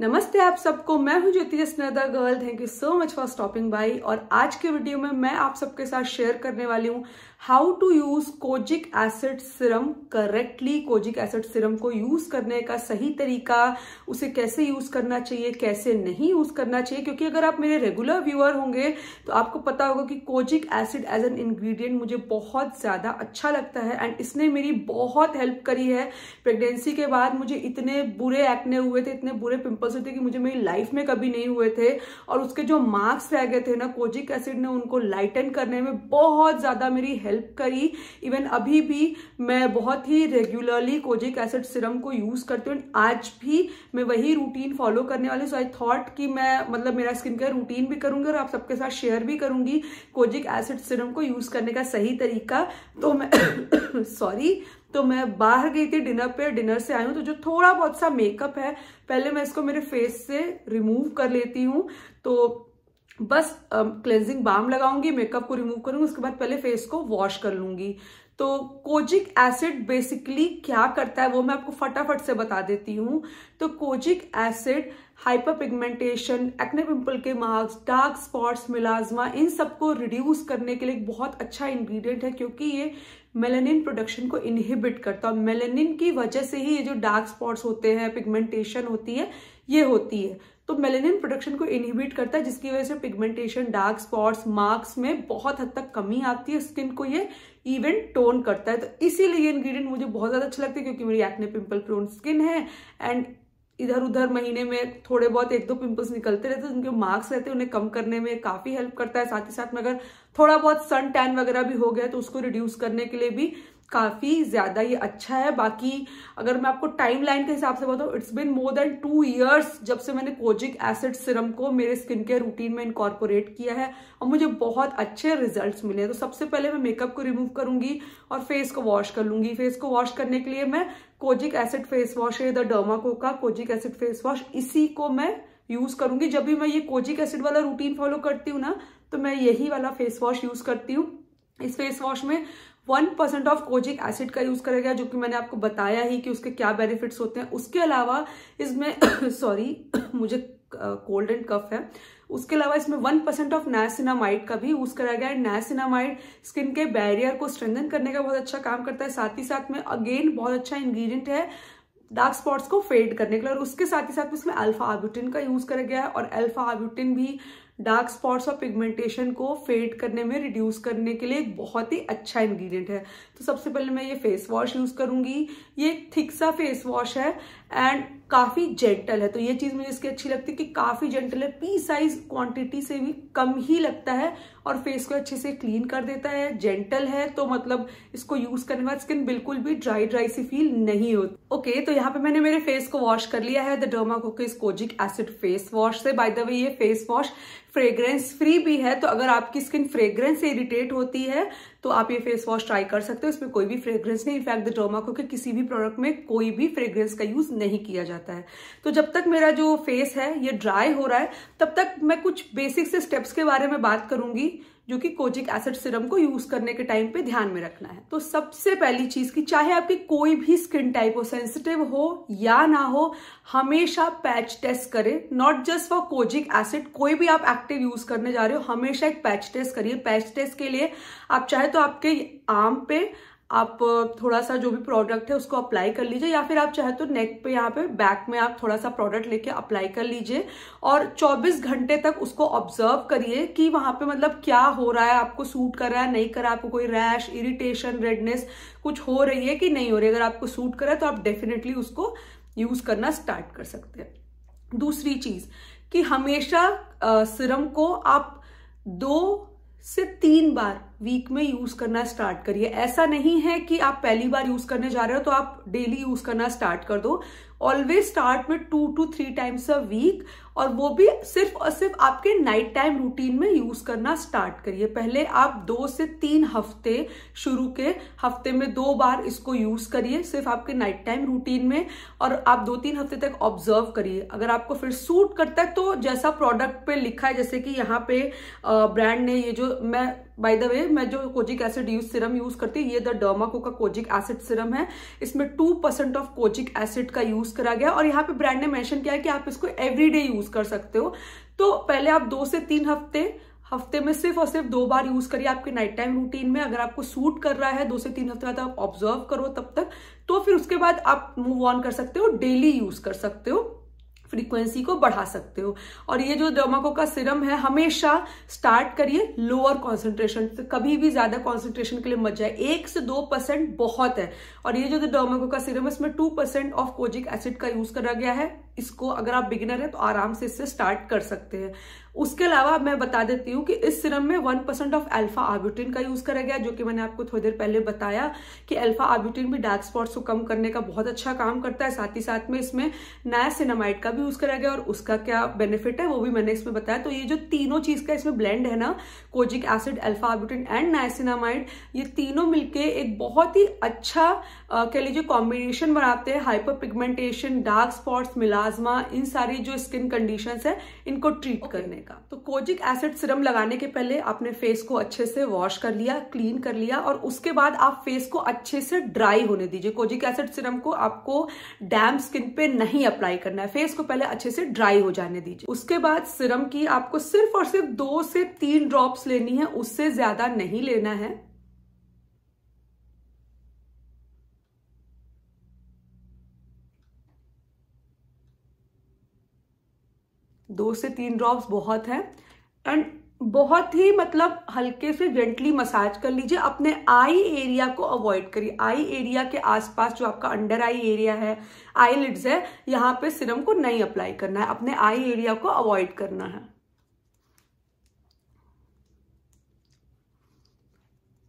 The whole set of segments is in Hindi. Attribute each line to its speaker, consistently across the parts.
Speaker 1: नमस्ते आप सबको मैं हूं Jyoti another girl thank you so much for stopping by और आज के वीडियो में मैं आप सबके साथ शेयर करने वाली हूं how to use kojic acid serum correctly kojic acid serum को यूज करने का सही तरीका उसे कैसे यूज करना चाहिए कैसे नहीं यूज करना चाहिए क्योंकि अगर आप मेरे रेगुलर व्यूअर होंगे तो आपको पता होगा कि kojic acid as an ingredient मुझे बहुत ज्यादा अच्छा लगता है एंड इसने मेरी बहुत हेल्प करी है प्रेगनेंसी के बाद मुझे इतने बुरे एक्ने हुए थे इतने बुरे पिंपल्स हुए थे कि मुझे मेरी लाइफ में कभी नहीं हुए थे और उसके जो मार्क्स रह गए थे ना कोजिक एसिड ने उनको लाइटन करने में बहुत ज्यादा मेरी हेल्प करी इवन अभी भी मैं बहुत ही रेगुलरली कोजिक एसिड सिरम को यूज़ करती हूँ आज भी मैं वही रूटीन फॉलो करने वाली सो आई थॉट कि मैं मतलब मेरा स्किन केयर रूटीन भी करूँगी और आप सबके साथ शेयर भी करूंगी कोजिक एसिड सिरम को यूज़ करने का सही तरीका तो मैं सॉरी तो मैं बाहर गई थी डिनर पे डिनर से आई हूँ तो जो थोड़ा बहुत सा मेकअप है पहले मैं इसको मेरे फेस से रिमूव कर लेती हूँ तो बस क्लेंजिंग बाम लगाऊंगी मेकअप को रिमूव करूंगी उसके बाद पहले फेस को वॉश कर लूंगी तो कोजिक एसिड बेसिकली क्या करता है वो मैं आपको फटाफट से बता देती हूँ तो kojic acid hyperpigmentation acne pimple के मार्क्स डार्क स्पॉट्स मिलाजमा इन सबको रिड्यूस करने के लिए एक बहुत अच्छा इंग्रेडिएंट है क्योंकि ये मेलेनिन प्रोडक्शन को इनहिबिट करता है मेलेनिन की वजह से ही ये जो डार्क स्पॉट्स होते हैं पिगमेंटेशन होती है ये होती है तो मेलेनिन प्रोडक्शन को इनहिबिट करता है जिसकी वजह से पिगमेंटेशन डार्क स्पॉट्स मार्क्स में बहुत हद तक कमी आती है स्किन को ये इवन टोन करता है तो इसीलिए ये इंग्रेडिएंट मुझे बहुत ज़्यादा अच्छा लगता है क्योंकि मेरी एक्ने पिंपल प्रोन स्किन है एंड इधर उधर महीने में थोड़े बहुत एक दो पिंपल्स निकलते रहते हैं उनके मार्क्स रहते हैं उन्हें कम करने में काफ़ी हेल्प करता है साथ ही साथ में अगर थोड़ा बहुत सन टैन वगैरह भी हो गया तो उसको रिड्यूस करने के लिए भी काफ़ी ज़्यादा ये अच्छा है बाकी अगर मैं आपको टाइम लाइन के हिसाब से बताऊँ it's been more than two years जब से मैंने कोजिक एसिड सिरम को मेरे स्किन केयर रूटीन में इनकॉर्पोरेट किया है और मुझे बहुत अच्छे रिजल्ट्स मिले हैं तो सबसे पहले मैं मेकअप को रिमूव करूंगी और फेस को वॉश कर लूंगी फेस को वॉश करने के लिए मैं कोजिक एसिड फेस वॉश है द डर्माको का कोजिक एसिड फेस वॉश इसी को मैं यूज करूंगी जब भी मैं ये कोजिक एसिड वाला रूटीन फॉलो करती हूँ ना तो मैं यही वाला फेस वॉश यूज करती हूँ इस फेस वॉश में one percent of kojic acid का यूज करेगा जो कि मैंने आपको बताया ही कि उसके क्या बेनिफिट्स होते हैं उसके अलावा इसमें सॉरी मुझे कोल्ड एंड कफ है उसके अलावा इसमें वन परसेंट ऑफ नैसिनामाइड का भी यूज कराया गया है नैसिनामाइड स्किन के बैरियर को स्ट्रेंथन करने का बहुत अच्छा काम करता है साथ ही साथ में अगेन बहुत अच्छा इंग्रेडिएंट है डार्क स्पॉट्स को फेड करने के लिए और उसके साथ ही साथ इसमें अल्फा आब्यूटिन का यूज करा गया है और अल्फा आब्यूटिन भी डार्क स्पॉट्स और पिगमेंटेशन को फेड करने में रिड्यूस करने के लिए एक बहुत ही अच्छा इंग्रेडिएंट है तो सबसे पहले मैं ये फेस वॉश यूज़ करूंगी ये थिक सा फेस वॉश है एंड काफ़ी जेंटल है तो ये चीज़ मुझे इसकी अच्छी लगती है कि काफ़ी जेंटल है पी साइज क्वांटिटी से भी कम ही लगता है और फेस को अच्छे से क्लीन कर देता है जेंटल है तो मतलब इसको यूज़ करने के बाद स्किन बिल्कुल भी ड्राई ड्राई सी फील नहीं होती ओके okay, तो यहाँ पे मैंने मेरे फेस को वॉश कर लिया है the Derma Co's kojic acid face wash से बाय द वे ये फेस वॉश फ्रेग्रेंस फ्री भी है तो अगर आपकी स्किन फ्रेग्रेंस से इरिटेट होती है तो आप ये फेस वॉश ट्राई कर सकते हो इसमें कोई भी फ्रेग्रेंस नहीं इनफैक्ट डोमा को के किसी भी प्रोडक्ट में कोई भी फ्रेग्रेंस का यूज नहीं किया जाता है तो जब तक मेरा जो फेस है ये ड्राई हो रहा है तब तक मैं कुछ बेसिक से स्टेप्स के बारे में बात करूंगी जो कि कोजिक एसिड सिरम को यूज करने के टाइम पे ध्यान में रखना है तो सबसे पहली चीज की चाहे आपकी कोई भी स्किन टाइप हो सेंसिटिव हो या ना हो हमेशा पैच टेस्ट करें not just for kojic acid कोई भी आप एक्टिव यूज करने जा रहे हो हमेशा एक पैच टेस्ट करिए पैच टेस्ट के लिए आप चाहे तो आपके आर्म पे आप थोड़ा सा जो भी प्रोडक्ट है उसको अप्लाई कर लीजिए या फिर आप चाहे तो नेक पे यहाँ पे बैक में आप थोड़ा सा प्रोडक्ट लेके अप्लाई कर लीजिए और 24 घंटे तक उसको ऑब्जर्व करिए कि वहां पे मतलब क्या हो रहा है आपको सूट कर रहा है नहीं कर रहा है आपको कोई रैश इरिटेशन रेडनेस कुछ हो रही है कि नहीं हो रही अगर आपको सूट कर है तो आप डेफिनेटली उसको यूज करना स्टार्ट कर सकते हैं दूसरी चीज कि हमेशा सिरम को आप दो से तीन बार वीक में यूज करना स्टार्ट करिए ऐसा नहीं है कि आप पहली बार यूज करने जा रहे हो तो आप डेली यूज करना स्टार्ट कर दो ऑलवेज स्टार्ट में two to three times a week और वो भी सिर्फ और सिर्फ आपके नाइट टाइम रूटीन में यूज करना स्टार्ट करिए पहले आप दो से तीन हफ्ते शुरू के हफ्ते में दो बार इसको यूज करिए सिर्फ आपके नाइट टाइम रूटीन में और आप दो तीन हफ्ते तक ऑब्जर्व करिए अगर आपको फिर सूट करता है तो जैसा प्रोडक्ट पे लिखा है जैसे कि यहाँ पे ब्रांड ने ये जो मैं बाय द वे मैं जो kojic acid use serum use करती हूँ ये द डर्माको का कोजिक एसिड सिरम है इसमें two percent of kojic acid का यूज करा गया और यहाँ पे ब्रांड ने मेंशन किया है कि आप इसको एवरीडे यूज कर सकते हो तो पहले आप दो से तीन हफ्ते हफ्ते में सिर्फ और सिर्फ दो बार यूज करिए आपके नाइट टाइम रूटीन में अगर आपको सूट कर रहा है दो से तीन हफ्ते बाद आप ऑब्जर्व करो तब तक तो फिर उसके बाद आप मूव ऑन कर सकते हो डेली यूज कर सकते हो फ्रीक्वेंसी को बढ़ा सकते हो और ये जो डोमाको का सिरम है हमेशा स्टार्ट करिए लोअर कॉन्सेंट्रेशन तो कभी भी ज्यादा कॉन्सेंट्रेशन के लिए मत जाए एक से दो परसेंट बहुत है और ये जो डोमाको का सिरम है इसमें two percent of kojic acid का यूज करा गया है इसको अगर आप बिगिनर है तो आराम से इससे स्टार्ट कर सकते हैं उसके अलावा मैं बता देती हूँ कि इस सिरम में one percent of alpha arbutin का यूज करा गया जो कि मैंने आपको थोड़ी देर पहले बताया कि एल्फा आर्ब्यूटिन भी डार्क स्पॉट्स को कम करने का बहुत अच्छा काम करता है साथ ही साथ में इसमें नया सिनेमाइट का भी यूज करा गया और उसका क्या बेनिफिट है वो भी मैंने इसमें बताया तो ये जो तीनों चीज का इसमें ब्लेंड है ना kojic acid alpha arbutin and niacinamide ये तीनों मिलकर एक बहुत ही अच्छा कह लीजिए कॉम्बिनेशन बनाते हैं हाइपर पिगमेंटेशन डार्क स्पॉट्स मिला आजमा इन सारी जो स्किन कंडीशंस है इनको ट्रीट okay. करने का तो कोजिक एसिड सिरम लगाने के पहले आपने फेस को अच्छे से वॉश कर लिया क्लीन कर लिया और उसके बाद आप फेस को अच्छे से ड्राई होने दीजिए कोजिक एसिड सिरम को आपको डैम स्किन पे नहीं अप्लाई करना है फेस को पहले अच्छे से ड्राई हो जाने दीजिए उसके बाद सिरम की आपको सिर्फ और सिर्फ दो से तीन ड्रॉप्स लेनी है उससे ज्यादा नहीं लेना है दो से तीन ड्रॉप्स बहुत हैं एंड बहुत ही मतलब हल्के से जेंटली मसाज कर लीजिए अपने आई एरिया को अवॉइड करिए आई एरिया के आसपास जो आपका अंडर आई एरिया है आई लिड्स है यहाँ पे सिरम को नहीं अप्लाई करना है अपने आई एरिया को अवॉइड करना है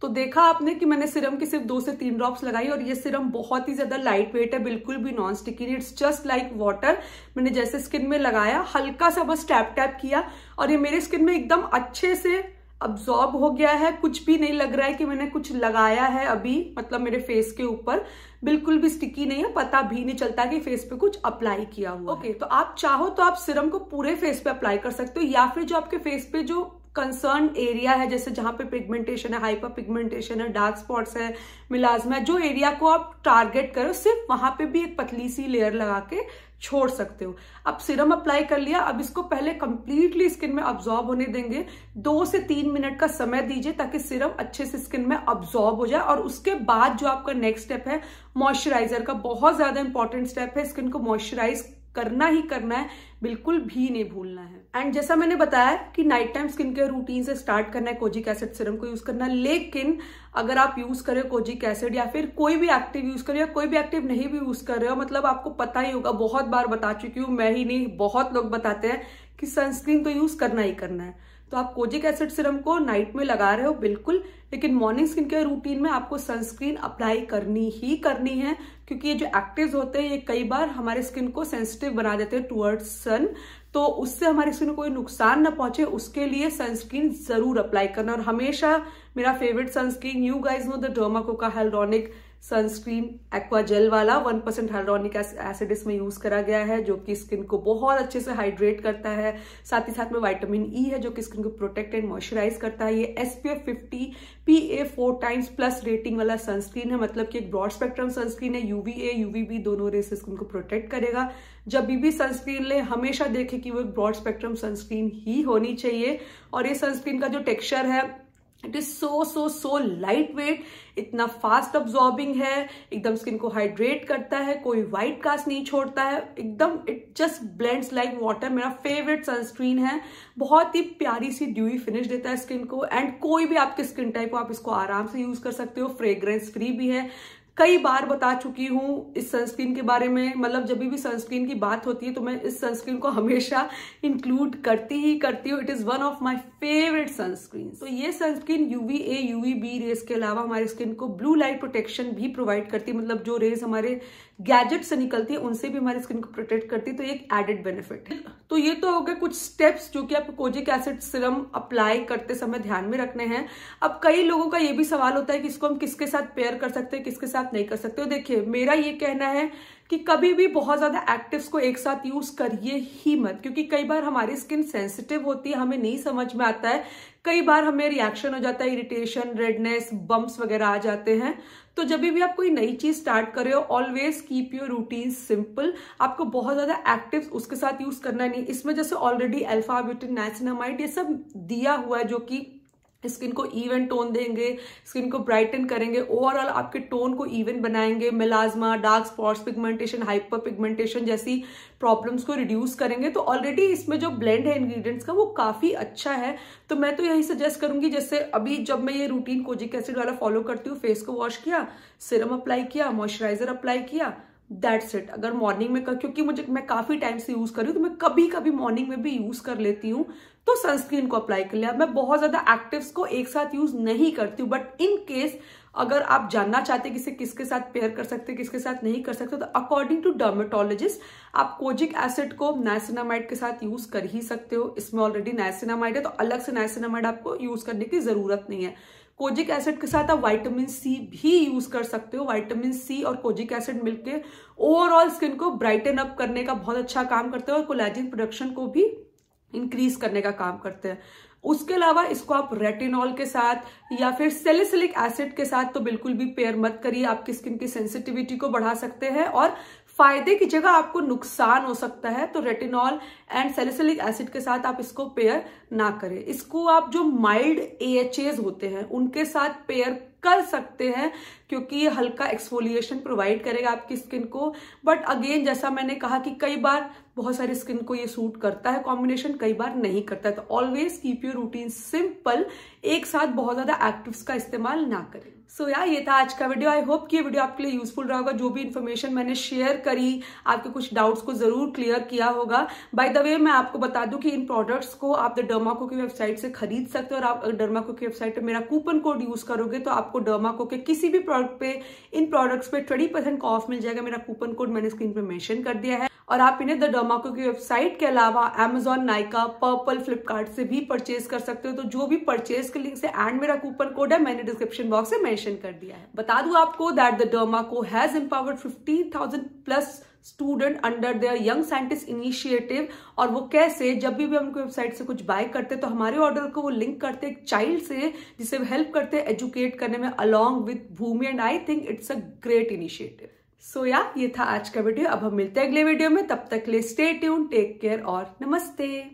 Speaker 1: तो देखा आपने कि मैंने सिरम की सिर्फ दो से तीन ड्रॉप्स लगाई और ये सिरम बहुत ही ज्यादा लाइट वेट है बिल्कुल भी नॉन स्टिकी नहीं इट्स जस्ट लाइक वाटर मैंने जैसे स्किन में लगाया हल्का सा बस टैप टैप किया और ये मेरे स्किन में एकदम अच्छे से अब्जॉर्ब हो गया है कुछ भी नहीं लग रहा है कि मैंने कुछ लगाया है अभी मतलब मेरे फेस के ऊपर बिल्कुल भी स्टिकी नहीं है पता भी नहीं चलता कि फेस पे कुछ अप्लाई किया हुआ ओके okay, तो आप चाहो तो आप सिरम को पूरे फेस पे अप्लाई कर सकते हो या फिर जो आपके फेस पे जो कंसर्न एरिया है जैसे जहां पे पिगमेंटेशन है हाइपर पिगमेंटेशन है डार्क स्पॉट्स है मिलाजमा है जो एरिया को आप टारगेट करो सिर्फ वहां पे भी एक पतली सी लेयर लगा के छोड़ सकते हो अब सिरम अप्लाई कर लिया अब इसको पहले कंप्लीटली स्किन में अब्जॉर्ब होने देंगे दो से तीन मिनट का समय दीजिए ताकि सिरम अच्छे से स्किन में अब्जॉर्ब हो जाए और उसके बाद जो आपका नेक्स्ट स्टेप है मॉइस्चराइजर का बहुत ज्यादा इंपॉर्टेंट स्टेप है स्किन को मॉइस्चराइज करना ही करना है बिल्कुल भी नहीं भूलना है एंड जैसा मैंने बताया कि night time skin care routine से स्टार्ट करना है कोजिक एसिड सिरम को यूज करना लेकिन अगर आप यूज कर रहे हो कोजिक एसिड या फिर कोई भी एक्टिव यूज करें या कोई भी एक्टिव नहीं भी यूज कर रहे हो मतलब आपको पता ही होगा बहुत बार बता चुकी हूं मैं ही नहीं बहुत लोग बताते हैं कि सनस्क्रीन तो यूज करना ही करना है तो आप कोजिक एसिड सिरम को नाइट में लगा रहे हो बिल्कुल लेकिन मॉर्निंग स्किन केयर रूटीन में आपको सनस्क्रीन अप्लाई करनी ही करनी है क्योंकि ये जो एक्टिव होते हैं ये कई बार हमारे स्किन को सेंसिटिव बना देते हैं टुवर्ड्स सन तो उससे हमारी स्किन को कोई नुकसान ना पहुंचे उसके लिए सनस्क्रीन जरूर अप्लाई करना और हमेशा मेरा favourite sunscreen you guys know the Derma कोका हेल्ड्रॉनिक सनस्क्रीन एक्वा जेल वाला वन परसेंट हाइड्रोनिक एसिड इसमें यूज करा गया है जो कि स्किन को बहुत अच्छे से हाइड्रेट करता है साथ ही साथ में वाइटामिन ई e है जो कि स्किन को प्रोटेक्ट एंड मॉइस्चराइज करता है ये S P F fifty P A four times plus rating वाला सनस्क्रीन है मतलब कि एक ब्रॉड स्पेक्ट्रम सनस्क्रीन है यूवी ए यूवी बी दोनों रेस स्किन को प्रोटेक्ट करेगा जब भी भी सनस्क्रीन ले हमेशा देखे कि वो एक ब्रॉड स्पेक्ट्रम सनस्क्रीन ही होनी चाहिए और ये सनस्क्रीन का जो टेक्स्चर है it is so so so light weight इतना फास्ट अब्जॉर्बिंग है एकदम स्किन को हाइड्रेट करता है कोई वाइट कास्ट नहीं छोड़ता है एकदम it just blends like water मेरा फेवरेट सनस्क्रीन है बहुत ही प्यारी सी ड्यूई फिनिश देता है स्किन को एंड कोई भी आपके स्किन टाइप हो आप इसको आराम से यूज कर सकते हो फ्रेग्रेंस फ्री भी है कई बार बता चुकी हूँ इस सनस्क्रीन के बारे में मतलब जब भी सनस्क्रीन की बात होती है तो मैं इस सनस्क्रीन को हमेशा इंक्लूड करती ही करती हूँ it is one of my favourite sunscreen तो ये sunscreen UV A UV B rays के अलावा हमारी स्किन को ब्लू लाइट प्रोटेक्शन भी प्रोवाइड करती है मतलब जो रेज हमारे गैजेट से निकलती है उनसे भी हमारी स्किन को प्रोटेक्ट करती है तो एक एडेड बेनिफिट तो ये तो हो गए कुछ स्टेप्स जो कि आपको कोजिक एसिड सिरम अप्लाई करते समय ध्यान में रखने हैं अब कई लोगों का ये भी सवाल होता है कि इसको हम किसके साथ पेयर कर सकते हैं किसके साथ नहीं कर सकते तो देखिए मेरा ये कहना है कि कभी भी बहुत ज्यादा एक्टिव्स को एक साथ यूज करिए ही मत क्योंकि कई बार हमारी स्किन सेंसिटिव होती है हमें नहीं समझ में आता है कई बार हमें रिएक्शन हो जाता है इरिटेशन रेडनेस बम्प्स वगैरह आ जाते हैं तो जब भी आप कोई नई चीज स्टार्ट कर रहे हो always keep your routine simple आपको बहुत ज्यादा एक्टिव उसके साथ यूज करना नहीं इसमें जैसे ऑलरेडी अल्फा ब्यूटिन ये सब दिया हुआ है जो कि स्किन को इवन टोन देंगे स्किन को ब्राइटन करेंगे ओवरऑल आपके टोन को इवन बनाएंगे melasma dark spots pigmentation hyper pigmentation जैसी प्रॉब्लम्स को रिड्यूस करेंगे तो ऑलरेडी इसमें जो ब्लेंड है इंग्रेडिएंट्स का वो काफ़ी अच्छा है तो मैं तो यही सजेस्ट करूंगी जैसे अभी जब मैं ये रूटीन कोजिक एसिड वाला फॉलो करती हूँ फेस को वॉश किया सिरम अप्लाई किया मॉइस्चराइजर अप्लाई किया दैट्स इट अगर मॉर्निंग में क्योंकि मुझे मैं काफ़ी टाइम से यूज़ कर रही हूँ तो मैं कभी कभी मॉर्निंग में भी यूज़ कर लेती हूँ तो सनस्क्रीन को अप्लाई कर लिया मैं बहुत ज्यादा एक्टिव्स को एक साथ यूज नहीं करती हूँ बट इन केस अगर आप जानना चाहते किसे किसके साथ पेयर कर सकते किसके साथ नहीं कर सकते तो अकॉर्डिंग टू डर्मेटोलॉजिस्ट आप कोजिक एसिड को नाइसिनामाइड के साथ यूज कर ही सकते हो इसमें ऑलरेडी नाइसिनामाइड है तो अलग से नाइसिनामाइड आपको यूज करने की जरूरत नहीं है कोजिक एसिड के साथ आप वाइटामिन सी भी यूज कर सकते हो वाइटामिन सी और कोजिक एसिड मिलकर ओवरऑल स्किन को ब्राइटन अप करने का बहुत अच्छा काम करते हो और कोलाजिन प्रोडक्शन को भी इंक्रीज करने का काम करते हैं उसके अलावा इसको आप रेटिनॉल के साथ या फिर सेलिसिलिक एसिड के साथ तो बिल्कुल भी पेयर मत करिए आपकी स्किन की सेंसिटिविटी को बढ़ा सकते हैं और फायदे की जगह आपको नुकसान हो सकता है तो रेटिनॉल एंड सेलिसिलिक एसिड के साथ आप इसको पेयर ना करें इसको आप जो माइल्ड एएचएज होते हैं उनके साथ पेयर कर सकते हैं क्योंकि ये हल्का एक्सफोलिएशन प्रोवाइड करेगा आपकी स्किन को बट अगेन जैसा मैंने कहा कि कई बार बहुत सारी स्किन को ये सूट करता है कॉम्बिनेशन कई बार नहीं करता है तो always keep your routine simple एक साथ बहुत ज्यादा एक्टिव्स का इस्तेमाल ना करें सो so, यार ये था आज का वीडियो आई होप कि ये वीडियो आपके लिए यूजफुल रहा होगा जो भी इन्फॉर्मेशन मैंने शेयर करी आपके कुछ डाउट्स को जरूर क्लियर किया होगा बाय द वे मैं आपको बता दूं कि इन प्रोडक्ट्स को आप द डर्माको की वेबसाइट से खरीद सकते हो और आप डर्माको की वेबसाइट पर मेरा कूपन कोड यूज करोगे तो आपको डर्माको के किसी भी प्रोडक्ट पे इन प्रोडक्ट्स पे ट्वेंटी परसेंट ऑफ मिल जाएगा मेरा कूपन कोड मैंने स्क्रीन पर मैंशन कर दिया है और आप इन्हें द डोमाको की वेबसाइट के अलावा एमेजॉन नाइका पर्पल फ्लिपकार्ट से भी परचेज कर सकते हो तो जो भी परचेज के लिंक से एंड मेरा कूपन कोड है मैंने डिस्क्रिप्शन बॉक्स में मेंशन कर दिया है बता दू आपको that the Derma Co has empowered fifteen thousand plus student under their young scientist initiative और वो कैसे जब भी, हम उनकी वेबसाइट से कुछ बाय करते तो हमारे ऑर्डर को वो लिंक करते एक चाइल्ड से जिसे हेल्प करते एजुकेट करने में along with Bhumi and I think it's a great initiative so yeah ये था आज का वीडियो अब हम मिलते हैं अगले वीडियो में तब तक ले स्टे ट्यून टेक केयर और नमस्ते